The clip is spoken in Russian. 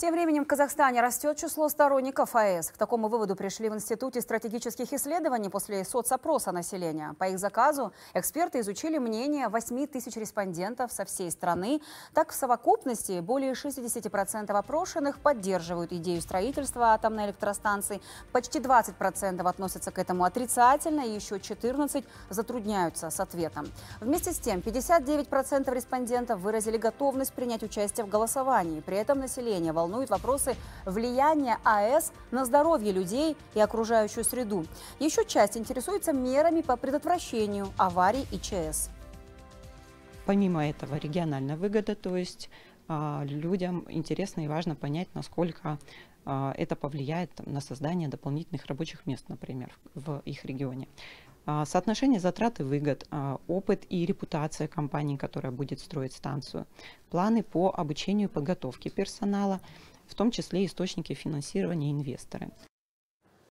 Тем временем в Казахстане растет число сторонников АЭС. К такому выводу пришли в Институте стратегических исследований после соцопроса населения. По их заказу эксперты изучили мнение 8 тысяч респондентов со всей страны. Так, в совокупности более 60% опрошенных поддерживают идею строительства атомной электростанции, почти 20% относятся к этому отрицательно и еще 14% затрудняются с ответом. Вместе с тем, 59% респондентов выразили готовность принять участие в голосовании. При этом население волнуется волнуют вопросы влияния АЭС на здоровье людей и окружающую среду. Еще часть интересуется мерами по предотвращению аварий и ЧС. Помимо этого региональная выгода, то есть а, людям интересно и важно понять, насколько а, это повлияет на создание дополнительных рабочих мест, например, в их регионе. А, соотношение затрат и выгод, а, опыт и репутация компании, которая будет строить станцию, планы по обучению и подготовке персонала, в том числе источники финансирования и инвесторы.